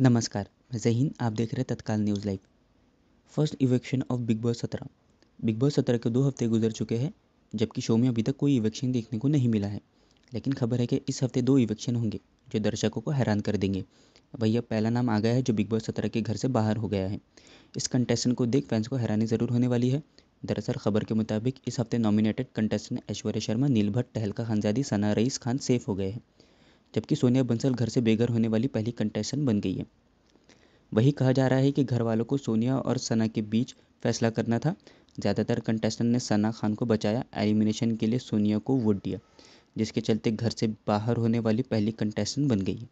नमस्कार मैं जहीन आप देख रहे Tatkal news live first eviction of Bigg Boss सत्रह बिग बॉस सत्रह के दो हफ्ते गुजर चुके हैं जबकि शो में अभी तक कोई इवेक्शन देखने को नहीं मिला है लेकिन खबर है कि इस हफ्ते दो इवेक्शन होंगे जो दर्शकों को हैरान कर देंगे भैया पहला नाम आ गया है जो बिग बॉस सत्रह के घर से बाहर हो गया है इस कंटेस्टेंट को देख फैंस को हैरानी ज़रूर होने वाली है दरअसल खबर के मुताबिक इस हफ्ते nominated contestant Aishwarya Sharma Neil Bhatt Tehelka Khanzaadi Sana Raees Khan safe हो गए हैं जबकि सोनिया बंसल घर से बेघर होने वाली पहली कंटेस्टेंट बन गई है वही कहा जा रहा है कि घर वालों को सोनिया और सना के बीच फैसला करना था ज़्यादातर कंटेस्टेंट ने सना खान को बचाया एलिमिनेशन के लिए सोनिया को वोट दिया जिसके चलते घर से बाहर होने वाली पहली कंटेस्टेंट बन गई